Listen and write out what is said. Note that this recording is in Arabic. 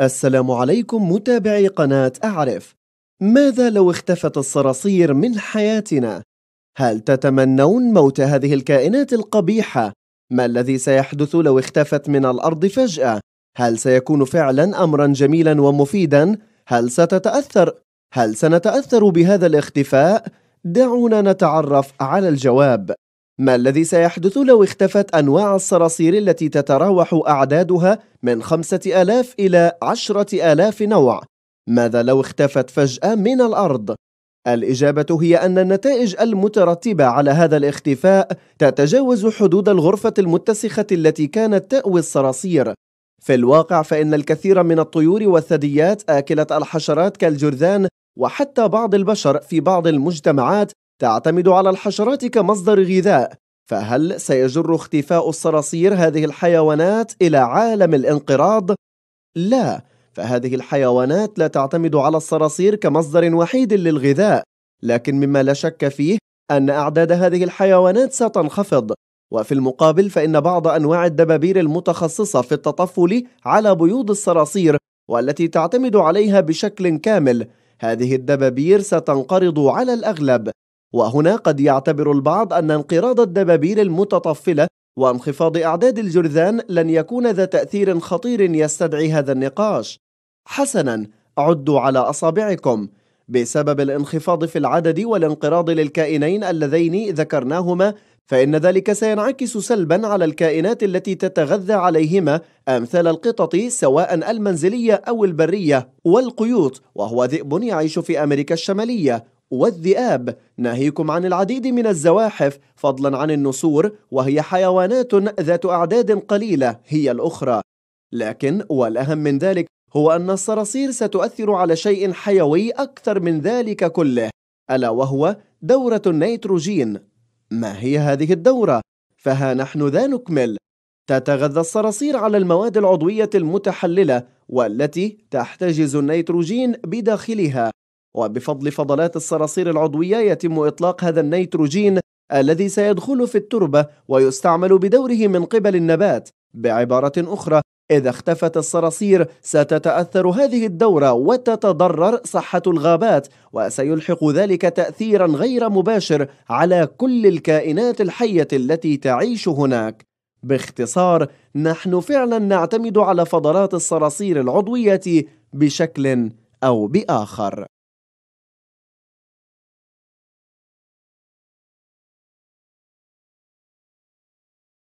السلام عليكم متابعي قناة أعرف ماذا لو اختفت الصراصير من حياتنا؟ هل تتمنون موت هذه الكائنات القبيحة؟ ما الذي سيحدث لو اختفت من الأرض فجأة؟ هل سيكون فعلا أمرا جميلا ومفيدا؟ هل ستتأثر؟ هل سنتأثر بهذا الاختفاء؟ دعونا نتعرف على الجواب ما الذي سيحدث لو اختفت أنواع الصراصير التي تتراوح أعدادها من 5000 إلى 10000 نوع؟ ماذا لو اختفت فجأة من الأرض؟ الإجابة هي أن النتائج المترتبة على هذا الاختفاء تتجاوز حدود الغرفة المتسخة التي كانت تأوي الصراصير. في الواقع فإن الكثير من الطيور والثدييات آكلة الحشرات كالجرذان وحتى بعض البشر في بعض المجتمعات تعتمد على الحشرات كمصدر غذاء فهل سيجر اختفاء الصراصير هذه الحيوانات إلى عالم الانقراض؟ لا فهذه الحيوانات لا تعتمد على الصراصير كمصدر وحيد للغذاء لكن مما لا شك فيه أن أعداد هذه الحيوانات ستنخفض وفي المقابل فإن بعض أنواع الدبابير المتخصصة في التطفل على بيوض الصراصير والتي تعتمد عليها بشكل كامل هذه الدبابير ستنقرض على الأغلب وهنا قد يعتبر البعض أن انقراض الدبابير المتطفلة وانخفاض أعداد الجرذان لن يكون ذا تأثير خطير يستدعي هذا النقاش حسناً عدوا على أصابعكم بسبب الانخفاض في العدد والانقراض للكائنين اللذين ذكرناهما فإن ذلك سينعكس سلبا على الكائنات التي تتغذى عليهما أمثال القطط سواء المنزلية أو البرية والقيوط وهو ذئب يعيش في أمريكا الشمالية والذئاب ناهيكم عن العديد من الزواحف فضلا عن النسور وهي حيوانات ذات أعداد قليلة هي الأخرى لكن والأهم من ذلك هو أن الصراصير ستؤثر على شيء حيوي أكثر من ذلك كله ألا وهو دورة النيتروجين ما هي هذه الدورة؟ فها نحن ذا نكمل تتغذى الصراصير على المواد العضوية المتحللة والتي تحتجز النيتروجين بداخلها وبفضل فضلات الصراصير العضوية يتم إطلاق هذا النيتروجين الذي سيدخل في التربة ويستعمل بدوره من قبل النبات بعبارة أخرى إذا اختفت الصراصير ستتأثر هذه الدورة وتتضرر صحة الغابات وسيلحق ذلك تأثيرا غير مباشر على كل الكائنات الحية التي تعيش هناك باختصار نحن فعلا نعتمد على فضلات الصراصير العضوية بشكل أو بآخر